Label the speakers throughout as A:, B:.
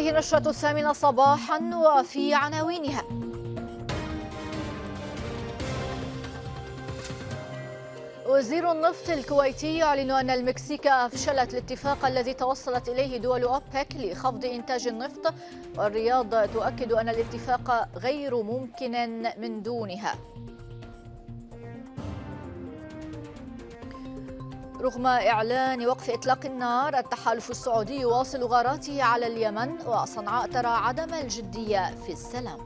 A: هذه نشرة الثامنة صباحا وفي عناوينها وزير النفط الكويتي يعلن أن المكسيك أفشلت الاتفاق الذي توصلت إليه دول أوبك لخفض إنتاج النفط والرياض تؤكد أن الاتفاق غير ممكن من دونها رغم إعلان وقف إطلاق النار التحالف السعودي يواصل غاراته على اليمن وصنعاء ترى عدم الجدية في السلام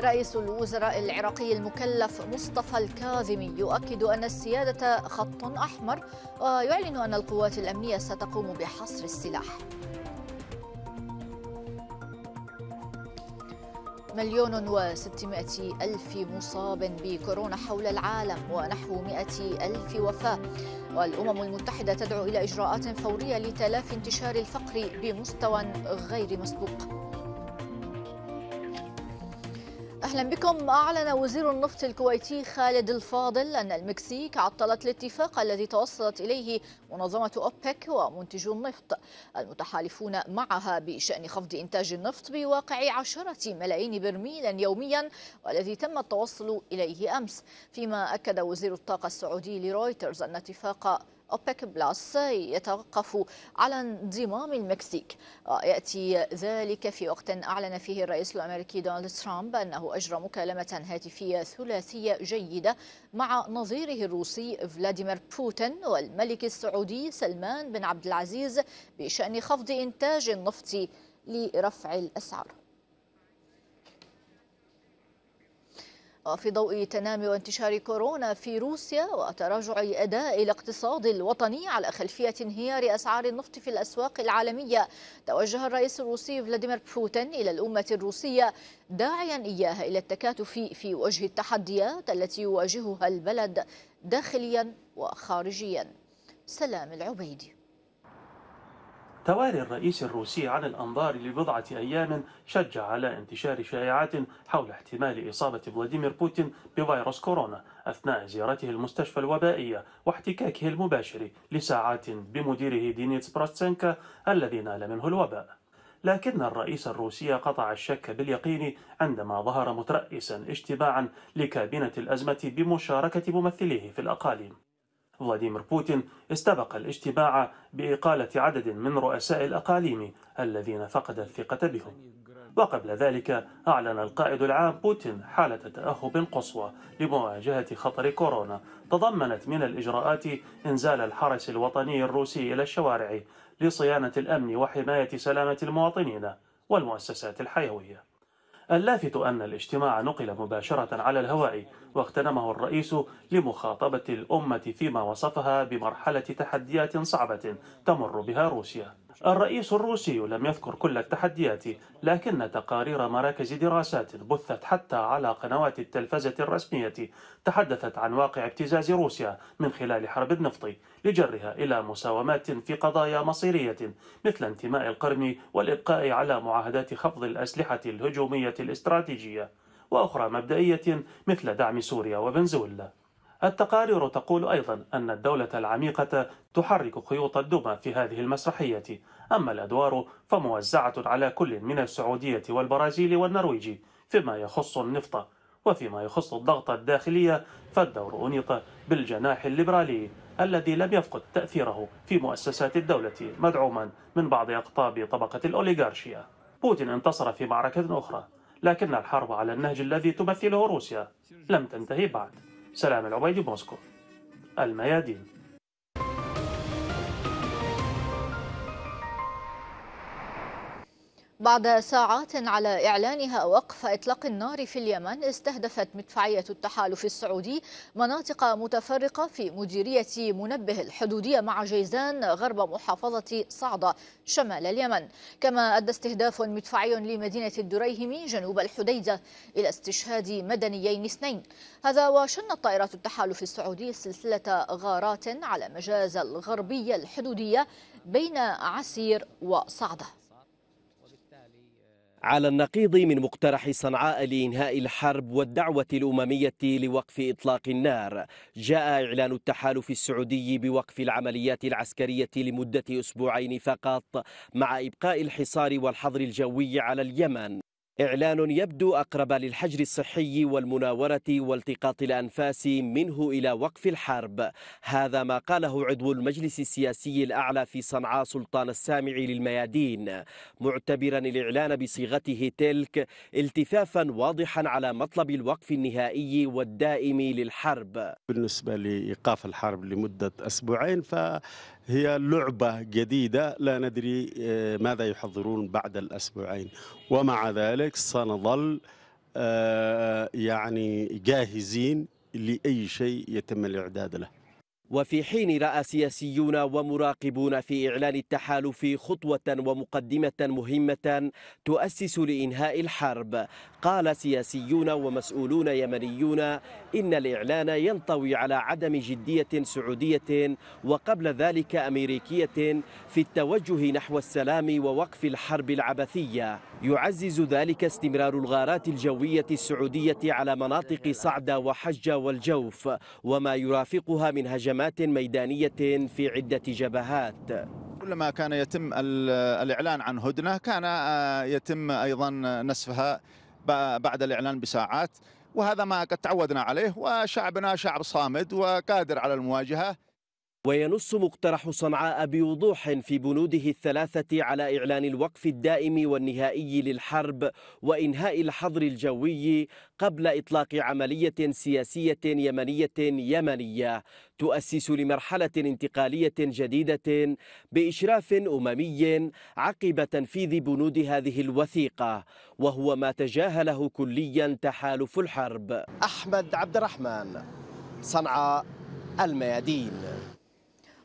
A: رئيس الوزراء العراقي المكلف مصطفى الكاظمي يؤكد أن السيادة خط أحمر ويعلن أن القوات الأمنية ستقوم بحصر السلاح مليون وستمائة ألف مصاب بكورونا حول العالم ونحو مائة ألف وفاة والأمم المتحدة تدعو إلى إجراءات فورية لتلافي انتشار الفقر بمستوى غير مسبوق أهلا بكم أعلن وزير النفط الكويتي خالد الفاضل أن المكسيك عطلت الاتفاق الذي توصلت إليه منظمة أوبك ومنتجو النفط المتحالفون معها بشأن خفض إنتاج النفط بواقع عشرة ملايين برميلا يوميا والذي تم التوصل إليه أمس فيما أكد وزير الطاقة السعودي لرويترز أن اتفاق أوبك بلاس يتوقف على انضمام المكسيك يأتي ذلك في وقت أعلن فيه الرئيس الأمريكي دونالد ترامب أنه أجرى مكالمة هاتفية ثلاثية جيدة مع نظيره الروسي فلاديمير بوتين والملك السعودي سلمان بن عبد العزيز بشأن خفض إنتاج النفط لرفع الأسعار وفي ضوء تنامي وانتشار كورونا في روسيا وتراجع أداء الاقتصاد الوطني على خلفية انهيار أسعار النفط في الأسواق العالمية توجه الرئيس الروسي فلاديمير بوتين إلى الأمة الروسية داعيا إياها إلى التكاتف في وجه التحديات التي يواجهها البلد داخليا وخارجيا سلام العبيدي
B: توالي الرئيس الروسي عن الأنظار لبضعة أيام شجع على انتشار شائعات حول احتمال إصابة فلاديمير بوتين بفيروس كورونا أثناء زيارته المستشفى الوبائية واحتكاكه المباشر لساعات بمديره دينيتس براتسينكا الذي نال منه الوباء لكن الرئيس الروسي قطع الشك باليقين عندما ظهر مترأسا اجتماعا لكابينة الأزمة بمشاركة ممثليه في الأقاليم فلاديمير بوتين استبق الاجتماع بإقالة عدد من رؤساء الأقاليم الذين فقد الثقة بهم وقبل ذلك أعلن القائد العام بوتين حالة تأهب قصوى لمواجهة خطر كورونا تضمنت من الإجراءات إنزال الحرس الوطني الروسي إلى الشوارع لصيانة الأمن وحماية سلامة المواطنين والمؤسسات الحيوية اللافت أن الاجتماع نقل مباشرة على الهواء واغتنمه الرئيس لمخاطبة الأمة فيما وصفها بمرحلة تحديات صعبة تمر بها روسيا الرئيس الروسي لم يذكر كل التحديات لكن تقارير مراكز دراسات بثت حتى على قنوات التلفزة الرسمية تحدثت عن واقع ابتزاز روسيا من خلال حرب النفط لجرها إلى مساومات في قضايا مصيرية مثل انتماء القرن والإبقاء على معاهدات خفض الأسلحة الهجومية الاستراتيجية وأخرى مبدئية مثل دعم سوريا وفنزويلا التقارير تقول أيضا أن الدولة العميقة تحرك خيوط الدمى في هذه المسرحية أما الأدوار فموزعة على كل من السعودية والبرازيل والنرويج فيما يخص النفط وفيما يخص الضغط الداخلي فالدور أنيط بالجناح الليبرالي الذي لم يفقد تأثيره في مؤسسات الدولة مدعوما من بعض أقطاب طبقة الأوليغارشيا بوتين انتصر في معركة أخرى لكن الحرب على النهج الذي تمثله روسيا لم تنتهي بعد سلام العبيدي بموسكو الميادين
A: بعد ساعات على إعلانها وقف إطلاق النار في اليمن استهدفت مدفعية التحالف السعودي مناطق متفرقة في مديرية منبه الحدودية مع جيزان غرب محافظة صعدة شمال اليمن كما أدى استهداف مدفعي لمدينة الدريهم جنوب الحديدة إلى استشهاد مدنيين اثنين هذا وشنت طائرات التحالف السعودي سلسلة غارات على مجاز الغربية الحدودية بين عسير وصعده
C: على النقيض من مقترح صنعاء لإنهاء الحرب والدعوة الأممية لوقف إطلاق النار جاء إعلان التحالف السعودي بوقف العمليات العسكرية لمدة أسبوعين فقط مع إبقاء الحصار والحظر الجوي على اليمن إعلان يبدو أقرب للحجر الصحي والمناورة والتقاط الأنفاس منه إلى وقف الحرب هذا ما قاله عضو المجلس السياسي الأعلى في صنعاء سلطان السامع للميادين معتبرا الإعلان بصيغته تلك التفافا واضحا على مطلب الوقف النهائي والدائم للحرب بالنسبة لإيقاف الحرب لمدة أسبوعين ف هي لعبة جديدة لا ندري آه، ماذا يحضرون بعد الأسبوعين ومع ذلك سنظل آه، يعني جاهزين لأي شيء يتم الإعداد له وفي حين راى سياسيون ومراقبون في اعلان التحالف خطوه ومقدمه مهمه تؤسس لانهاء الحرب قال سياسيون ومسؤولون يمنيون ان الاعلان ينطوي على عدم جديه سعوديه وقبل ذلك امريكيه في التوجه نحو السلام ووقف الحرب العبثيه يعزز ذلك استمرار الغارات الجوية السعودية على مناطق صعدة وحجة والجوف وما يرافقها من هجمات ميدانية في عدة جبهات كلما كان يتم الإعلان عن هدنة كان آه، يتم أيضا نسفها بعد الإعلان بساعات وهذا ما قد تعودنا عليه وشعبنا شعب صامد وقادر على المواجهة وينص مقترح صنعاء بوضوح في بنوده الثلاثة على إعلان الوقف الدائم والنهائي للحرب وإنهاء الحظر الجوي قبل إطلاق عملية سياسية يمنية يمنية تؤسس لمرحلة انتقالية جديدة بإشراف أممي عقب تنفيذ بنود هذه الوثيقة وهو ما تجاهله كليا تحالف الحرب أحمد عبد الرحمن صنعاء الميادين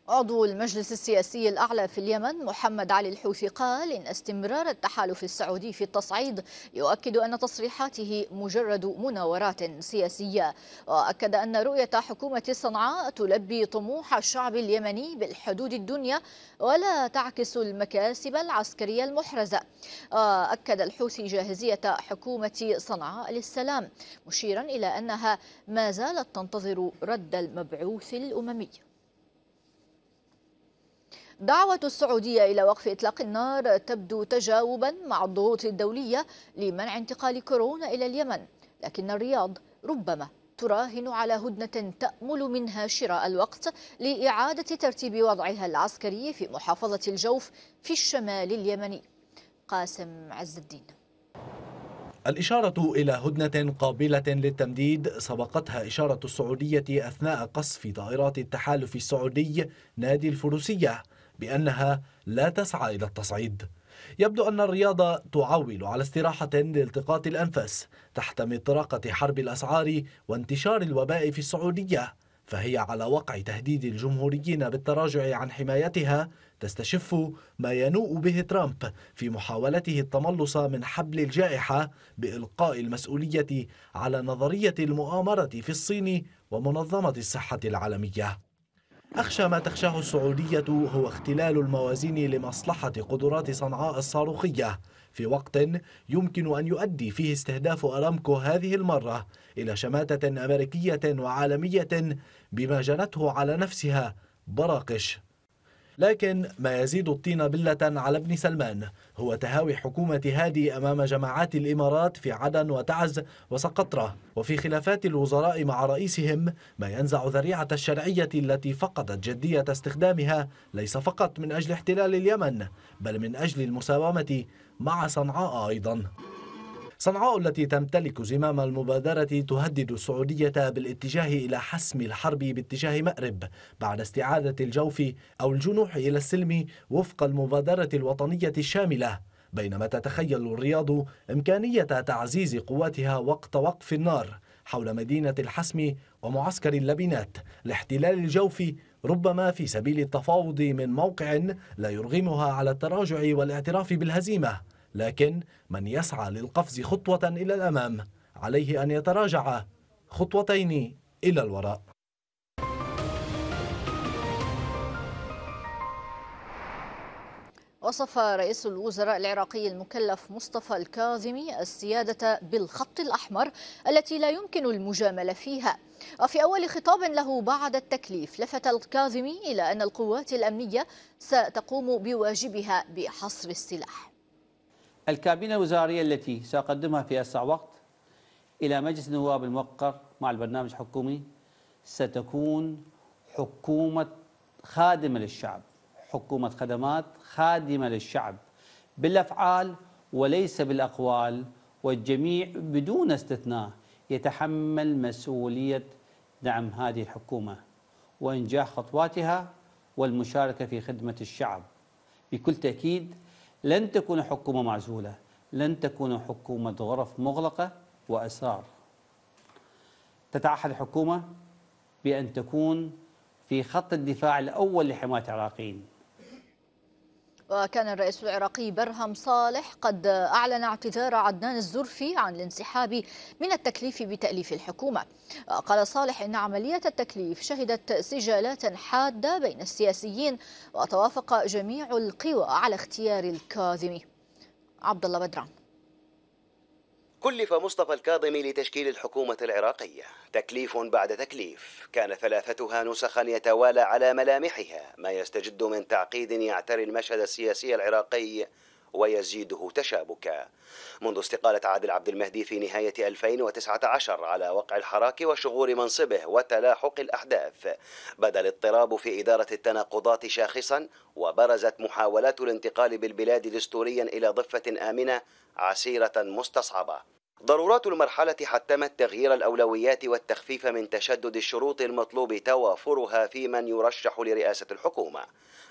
A: عضو المجلس السياسي الأعلى في اليمن محمد علي الحوثي قال إن استمرار التحالف السعودي في التصعيد يؤكد أن تصريحاته مجرد مناورات سياسية وأكد أن رؤية حكومة صنعاء تلبي طموح الشعب اليمني بالحدود الدنيا ولا تعكس المكاسب العسكرية المحرزة أكد الحوثي جاهزية حكومة صنعاء للسلام مشيرا إلى أنها ما زالت تنتظر رد المبعوث الأممي دعوة السعودية إلى وقف إطلاق النار تبدو تجاوبا مع الضغوط الدولية لمنع انتقال كورونا إلى اليمن لكن الرياض ربما تراهن على هدنة تأمل منها شراء الوقت لإعادة ترتيب وضعها العسكري في محافظة الجوف في الشمال اليمني قاسم عز الدين
D: الإشارة إلى هدنة قابلة للتمديد سبقتها إشارة السعودية أثناء قصف طائرات التحالف السعودي نادي الفروسية بأنها لا تسعى إلى التصعيد يبدو أن الرياضة تعول على استراحة لالتقاط الأنفاس تحت مطرقة حرب الأسعار وانتشار الوباء في السعودية فهي على وقع تهديد الجمهوريين بالتراجع عن حمايتها تستشف ما ينوء به ترامب في محاولته التملص من حبل الجائحة بإلقاء المسؤولية على نظرية المؤامرة في الصين ومنظمة الصحة العالمية أخشى ما تخشاه السعودية هو اختلال الموازين لمصلحة قدرات صنعاء الصاروخية في وقت يمكن أن يؤدي فيه استهداف أرامكو هذه المرة إلى شماتة أمريكية وعالمية بما جنته على نفسها براقش لكن ما يزيد الطين بلة على ابن سلمان هو تهاوي حكومة هادي أمام جماعات الإمارات في عدن وتعز وسقطرة وفي خلافات الوزراء مع رئيسهم ما ينزع ذريعة الشرعية التي فقدت جدية استخدامها ليس فقط من أجل احتلال اليمن بل من أجل المساومة مع صنعاء أيضا صنعاء التي تمتلك زمام المبادرة تهدد السعودية بالاتجاه إلى حسم الحرب باتجاه مأرب بعد استعادة الجوف أو الجنوح إلى السلم وفق المبادرة الوطنية الشاملة بينما تتخيل الرياض إمكانية تعزيز قواتها وقت وقف النار حول مدينة الحسم ومعسكر اللبنات لاحتلال الجوف ربما في سبيل التفاوض من موقع لا يرغمها على التراجع والاعتراف بالهزيمة لكن من يسعى للقفز خطوة إلى الأمام عليه أن يتراجع خطوتين إلى الوراء
A: وصف رئيس الوزراء العراقي المكلف مصطفى الكاظمي السيادة بالخط الأحمر التي لا يمكن المجاملة فيها وفي أول خطاب له بعد التكليف لفت الكاظمي إلى أن القوات الأمنية ستقوم بواجبها بحصر السلاح
C: الكابينة الوزارية التي سأقدمها في أسرع وقت إلى مجلس النواب الموقر مع البرنامج الحكومي ستكون حكومة خادمة للشعب حكومة خدمات خادمة للشعب بالأفعال وليس بالأقوال والجميع بدون استثناء يتحمل مسؤولية دعم هذه الحكومة وإنجاح خطواتها والمشاركة في خدمة الشعب بكل تأكيد لن تكون حكومة معزولة لن تكون حكومة غرف مغلقة وأسرار تتعهد الحكومة بأن تكون في خط الدفاع الأول لحماية العراقيين
A: وكان الرئيس العراقي برهم صالح قد أعلن اعتذار عدنان الزرفي عن الانسحاب من التكليف بتأليف الحكومة قال صالح إن عملية التكليف شهدت سجالات حادة بين السياسيين وتوافق جميع القوى على اختيار الكاظمي عبد الله بدران
E: كلف مصطفى الكاظمي لتشكيل الحكومة العراقية تكليف بعد تكليف كان ثلاثتها نسخا يتوالى على ملامحها ما يستجد من تعقيد يعتري المشهد السياسي العراقي ويزيده تشابكا منذ استقالة عادل عبد المهدي في نهاية 2019 على وقع الحراك وشغور منصبه وتلاحق الأحداث بدا الاضطراب في إدارة التناقضات شاخصا وبرزت محاولات الانتقال بالبلاد دستوريا إلى ضفة آمنة عسيرة مستصعبة ضرورات المرحلة حتمت تغيير الأولويات والتخفيف من تشدد الشروط المطلوب توافرها في من يرشح لرئاسة الحكومة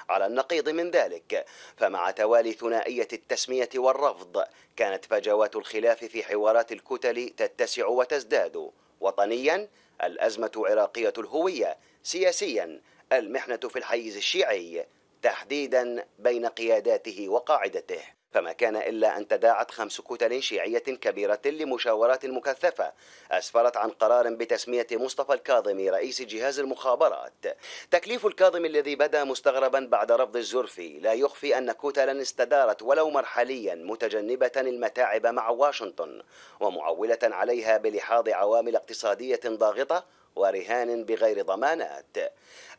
E: على النقيض من ذلك فمع توالي ثنائية التسمية والرفض كانت فجوات الخلاف في حوارات الكتل تتسع وتزداد وطنيا الأزمة عراقية الهوية سياسيا المحنة في الحيز الشيعي تحديدا بين قياداته وقاعدته فما كان إلا أن تداعت خمس كتل شيعية كبيرة لمشاورات مكثفة أسفرت عن قرار بتسمية مصطفى الكاظمي رئيس جهاز المخابرات تكليف الكاظمي الذي بدا مستغربا بعد رفض الزرفي لا يخفي أن كتلا استدارت ولو مرحليا متجنبة المتاعب مع واشنطن ومعولة عليها بلحاظ عوامل اقتصادية ضاغطة ورهان بغير ضمانات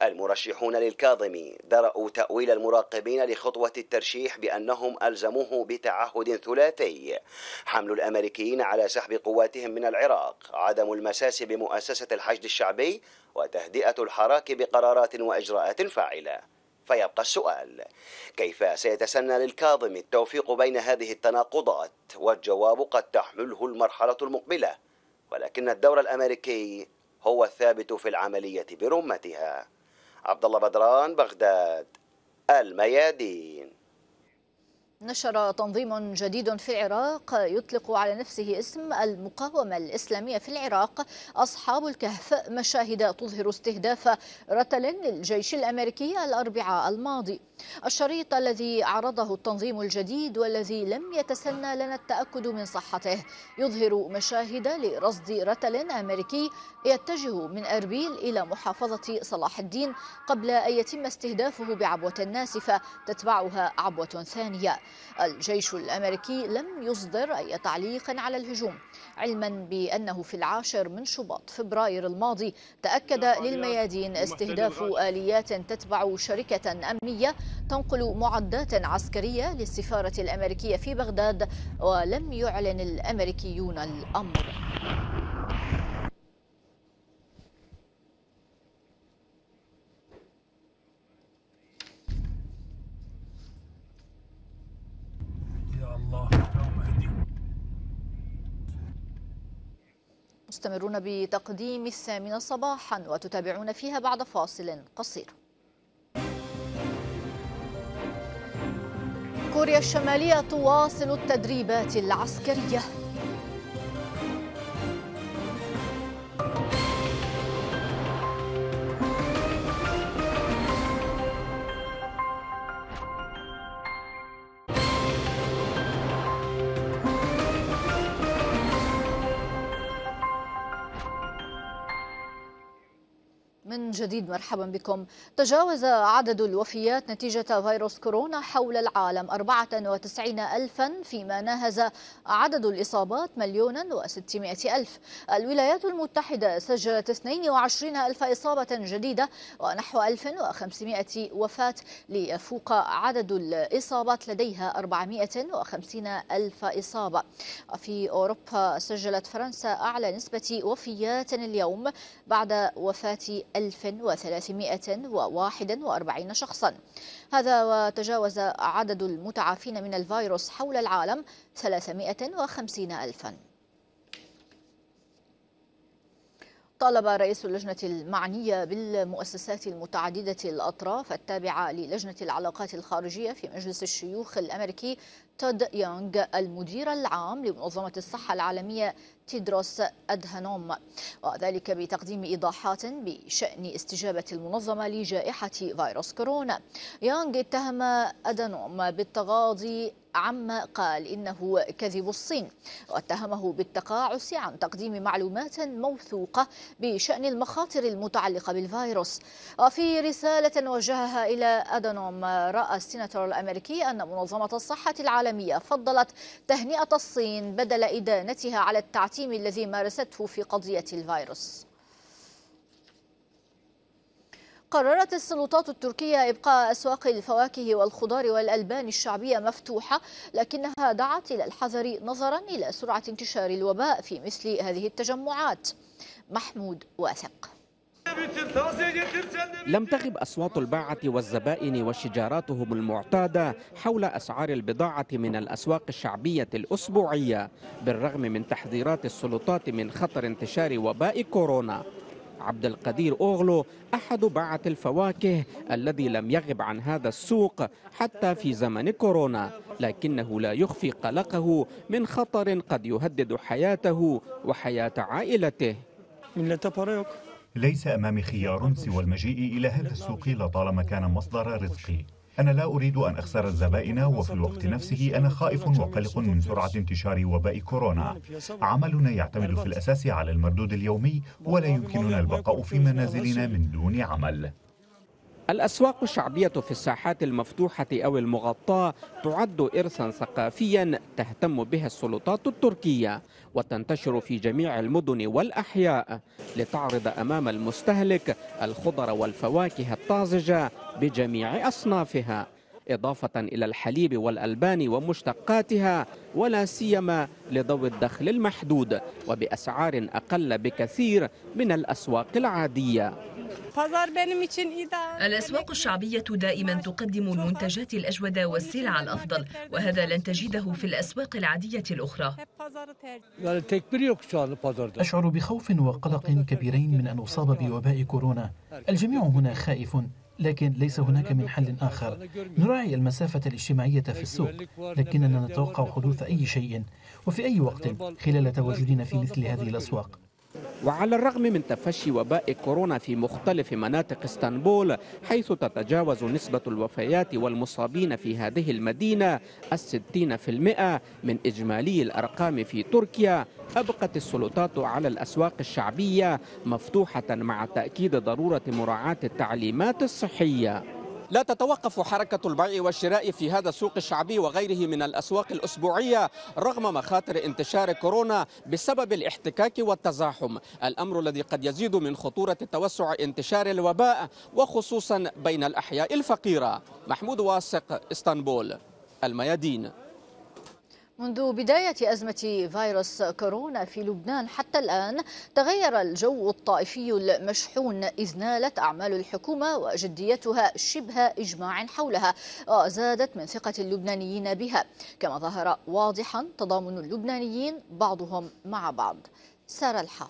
E: المرشحون للكاظمي درأوا تأويل المراقبين لخطوة الترشيح بأنهم ألزموه بتعهد ثلاثي حمل الأمريكيين على سحب قواتهم من العراق عدم المساس بمؤسسة الحشد الشعبي وتهدئة الحراك بقرارات وإجراءات فاعلة فيبقى السؤال كيف سيتسنى للكاظم التوفيق بين هذه التناقضات والجواب قد تحمله المرحلة المقبلة ولكن الدور الأمريكي هو الثابت في العملية برمتها عبد الله بدران بغداد الميادين
A: نشر تنظيم جديد في العراق يطلق على نفسه اسم المقاومة الإسلامية في العراق أصحاب الكهف مشاهد تظهر استهداف رتل للجيش الأمريكي الأربعاء الماضي الشريط الذي عرضه التنظيم الجديد والذي لم يتسنى لنا التأكد من صحته يظهر مشاهد لرصد رتل أمريكي يتجه من أربيل إلى محافظة صلاح الدين قبل أن يتم استهدافه بعبوة ناسفة تتبعها عبوة ثانية الجيش الأمريكي لم يصدر أي تعليق على الهجوم علما بأنه في العاشر من شباط فبراير الماضي تأكد نعم، للميادين استهداف آليات تتبع شركة أمنية تنقل معدات عسكرية للسفارة الأمريكية في بغداد ولم يعلن الأمريكيون الأمر مستمرون بتقديم الثامنة صباحا وتتابعون فيها بعد فاصل قصير كوريا الشمالية تواصل التدريبات العسكرية جديد مرحبا بكم تجاوز عدد الوفيات نتيجة فيروس كورونا حول العالم 94 ألفا فيما ناهز عدد الإصابات مليونا و600 ألف الولايات المتحدة سجلت 22 ألف إصابة جديدة ونحو 1500 وفاة ليفوق عدد الإصابات لديها 450 ألف إصابة في أوروبا سجلت فرنسا أعلى نسبة وفيات اليوم بعد وفاة 2000 1341 شخصا هذا وتجاوز عدد المتعافين من الفيروس حول العالم 350 ألفاً طالب رئيس اللجنة المعنية بالمؤسسات المتعددة الأطراف التابعة للجنة العلاقات الخارجية في مجلس الشيوخ الأمريكي تود يونغ المدير العام لمنظمة الصحة العالمية تيدروس أدهانوم وذلك بتقديم إيضاحات بشأن استجابة المنظمة لجائحة فيروس كورونا يونغ اتهم أدهانوم بالتغاضي عما قال إنه كذب الصين واتهمه بالتقاعس عن تقديم معلومات موثوقة بشأن المخاطر المتعلقة بالفيروس وفي رسالة وجهها إلى أدنوم رأى السيناتور الأمريكي أن منظمة الصحة العالمية فضلت تهنئة الصين بدل إدانتها على التعتيم الذي مارسته في قضية الفيروس قررت السلطات التركية إبقاء أسواق الفواكه والخضار والألبان الشعبية مفتوحة لكنها دعت إلى الحذر نظرا إلى سرعة انتشار الوباء في مثل هذه التجمعات محمود واثق
F: لم تغب أصوات الباعة والزبائن وشجاراتهم المعتادة حول أسعار البضاعة من الأسواق الشعبية الأسبوعية بالرغم من تحذيرات السلطات من خطر انتشار وباء كورونا عبد القدير أوغلو أحد باعة الفواكه الذي لم يغب عن هذا السوق حتى في زمن كورونا لكنه لا يخفي قلقه من خطر قد يهدد حياته وحياة عائلته
B: ليس أمامي خيار سوى المجيء إلى هذا السوق لطالما كان مصدر رزقي أنا لا أريد أن أخسر الزبائن وفي الوقت نفسه أنا خائف وقلق من سرعة انتشار وباء كورونا عملنا يعتمد في الأساس على المردود اليومي ولا يمكننا البقاء في منازلنا من دون عمل
F: الأسواق الشعبية في الساحات المفتوحة أو المغطاة تعد إرثا ثقافيا تهتم بها السلطات التركية وتنتشر في جميع المدن والأحياء لتعرض أمام المستهلك الخضر والفواكه الطازجة بجميع أصنافها إضافة إلى الحليب والألبان ومشتقاتها ولا سيما لضوء الدخل المحدود وبأسعار أقل بكثير من الأسواق العادية
G: الأسواق الشعبية دائما تقدم المنتجات الأجود والسلع الأفضل وهذا لن تجده في الأسواق العادية الأخرى
D: أشعر بخوف وقلق كبيرين من أن أصاب بوباء كورونا الجميع هنا خائف لكن ليس هناك من حل آخر نراعي المسافة الاجتماعية في السوق لكننا نتوقع حدوث أي شيء وفي أي وقت خلال تواجدنا في مثل هذه الأسواق وعلى
F: الرغم من تفشي وباء كورونا في مختلف مناطق اسطنبول حيث تتجاوز نسبة الوفيات والمصابين في هذه المدينة الستين في المئة من إجمالي الأرقام في تركيا أبقت السلطات على الأسواق الشعبية مفتوحة مع تأكيد ضرورة مراعاة التعليمات الصحية لا تتوقف حركة البيع والشراء في هذا السوق الشعبي وغيره من الأسواق الأسبوعية رغم مخاطر انتشار كورونا بسبب الاحتكاك والتزاحم الأمر الذي قد يزيد من خطورة توسع انتشار الوباء وخصوصا بين الأحياء الفقيرة محمود واسق اسطنبول الميادين
A: منذ بداية أزمة فيروس كورونا في لبنان حتى الآن تغير الجو الطائفي المشحون إذ نالت أعمال الحكومة وجديتها شبه إجماع حولها وزادت من ثقة اللبنانيين بها كما ظهر
G: واضحا تضامن اللبنانيين بعضهم مع بعض سارة الحاف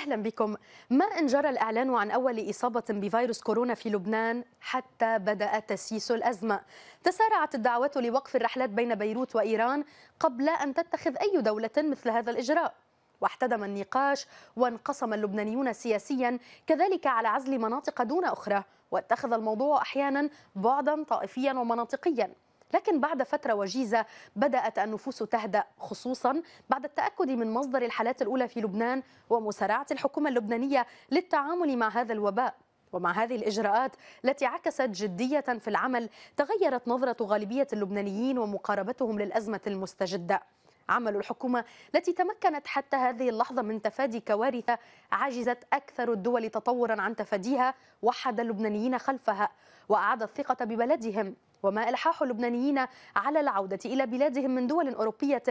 G: أهلا بكم ما إن جرى الإعلان عن أول إصابة بفيروس كورونا في لبنان حتى بدأ تسييس الأزمة تسارعت الدعوات لوقف الرحلات بين بيروت وإيران قبل أن تتخذ أي دولة مثل هذا الإجراء واحتدم النقاش وانقسم اللبنانيون سياسيا كذلك على عزل مناطق دون أخرى واتخذ الموضوع أحيانا بعدا طائفيا ومناطقيا لكن بعد فترة وجيزة بدأت النفوس تهدأ خصوصا بعد التأكد من مصدر الحالات الأولى في لبنان ومسارعة الحكومة اللبنانية للتعامل مع هذا الوباء ومع هذه الإجراءات التي عكست جدية في العمل تغيرت نظرة غالبية اللبنانيين ومقاربتهم للأزمة المستجدة عمل الحكومة التي تمكنت حتى هذه اللحظة من تفادي كوارث عجزت أكثر الدول تطورا عن تفاديها وحد اللبنانيين خلفها وأعاد الثقة ببلدهم وما إلحاح اللبنانيين على العودة إلى بلادهم من دول أوروبية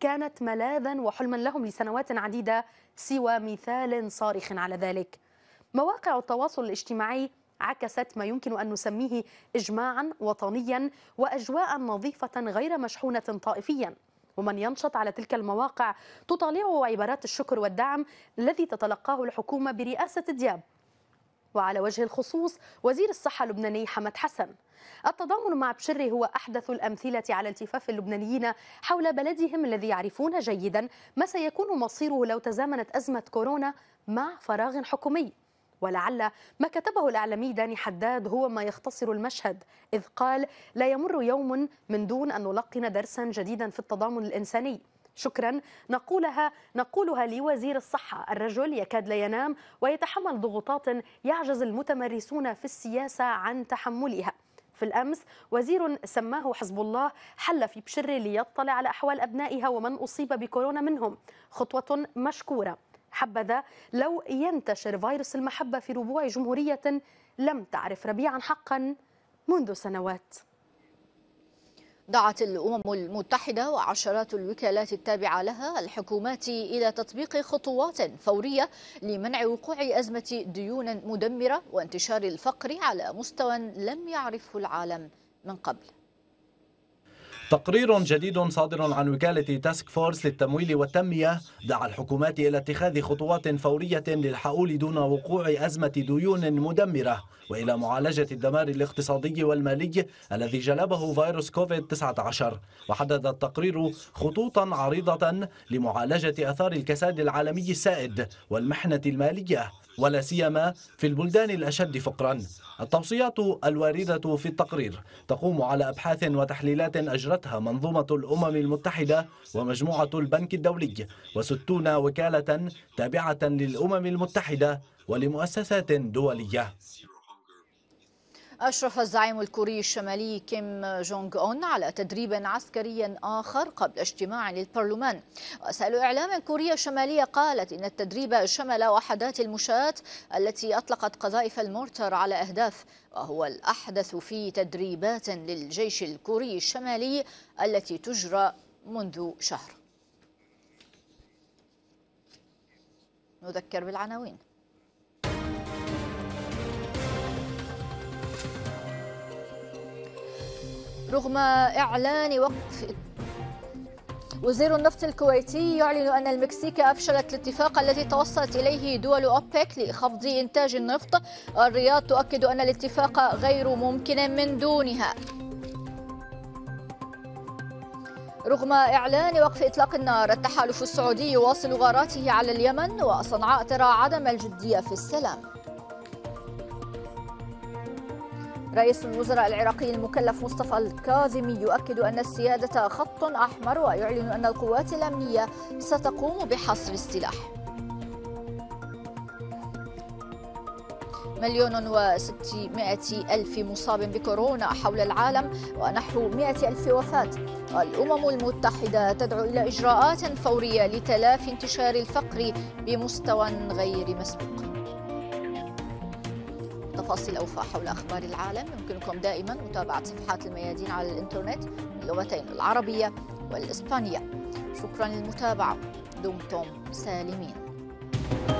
G: كانت ملاذا وحلما لهم لسنوات عديدة سوى مثال صارخ على ذلك مواقع التواصل الاجتماعي عكست ما يمكن أن نسميه إجماعا وطنيا وأجواء نظيفة غير مشحونة طائفيا ومن ينشط على تلك المواقع تطالعه عبارات الشكر والدعم الذي تتلقاه الحكومة برئاسة دياب وعلى وجه الخصوص وزير الصحة اللبناني حمد حسن التضامن مع بشري هو أحدث الأمثلة على التفاف اللبنانيين حول بلدهم الذي يعرفون جيدا ما سيكون مصيره لو تزامنت أزمة كورونا مع فراغ حكومي ولعل ما كتبه الإعلامي داني حداد هو ما يختصر المشهد إذ قال لا يمر يوم من دون أن نلقن درسا جديدا في التضامن الإنساني شكرا نقولها نقولها لوزير الصحة الرجل يكاد لا ينام ويتحمل ضغوطات يعجز المتمرسون في السياسة عن تحملها في الأمس وزير سماه حزب الله حل في بشر ليطلع على أحوال أبنائها ومن أصيب بكورونا منهم خطوة مشكورة حبذا لو ينتشر فيروس المحبة في ربوع جمهورية لم تعرف ربيعا حقا منذ سنوات دعت الأمم
A: المتحدة وعشرات الوكالات التابعة لها الحكومات إلى تطبيق خطوات فورية لمنع وقوع أزمة ديون مدمرة وانتشار الفقر على مستوى لم يعرفه العالم من قبل
D: تقرير جديد صادر عن وكالة تاسك فورس للتمويل والتنمية دعا الحكومات إلى اتخاذ خطوات فورية للحؤول دون وقوع أزمة ديون مدمرة وإلى معالجة الدمار الاقتصادي والمالي الذي جلبه فيروس كوفيد-19 وحدد التقرير خطوطا عريضة لمعالجة أثار الكساد العالمي السائد والمحنة المالية ولا سيما في البلدان الأشد فقرا التوصيات الواردة في التقرير تقوم على أبحاث وتحليلات أجرتها منظومة الأمم المتحدة ومجموعة البنك الدولي وستون وكالة تابعة للأمم المتحدة ولمؤسسات دولية
A: أشرف الزعيم الكوري الشمالي كيم جونغ أون على تدريب عسكري آخر قبل اجتماع للبرلمان وسائل إعلام كوريا الشمالية قالت إن التدريب شمل وحدات المشاة التي أطلقت قذائف المورتر على أهداف وهو الأحدث في تدريبات للجيش الكوري الشمالي التي تجرى منذ شهر نذكر بالعناوين رغم إعلان وقف وزير النفط الكويتي يعلن أن المكسيك أفشلت الاتفاق الذي توصلت إليه دول أوبك لخفض إنتاج النفط الرياض تؤكد أن الاتفاق غير ممكن من دونها رغم إعلان وقف إطلاق النار التحالف السعودي يواصل غاراته على اليمن وصنعاء ترى عدم الجدية في السلام رئيس الوزراء العراقي المكلف مصطفى الكاظمي يؤكد أن السيادة خط أحمر ويعلن أن القوات الأمنية ستقوم بحصر السلاح مليون وستمائة ألف مصاب بكورونا حول العالم ونحو مائة ألف وفاة الأمم المتحدة تدعو إلى إجراءات فورية لتلافي انتشار الفقر بمستوى غير مسبوق تفاصيل أوفى حول أخبار العالم يمكنكم دائما متابعة صفحات الميادين على الإنترنت باللغتين العربية والإسبانية شكرا للمتابعة دمتم سالمين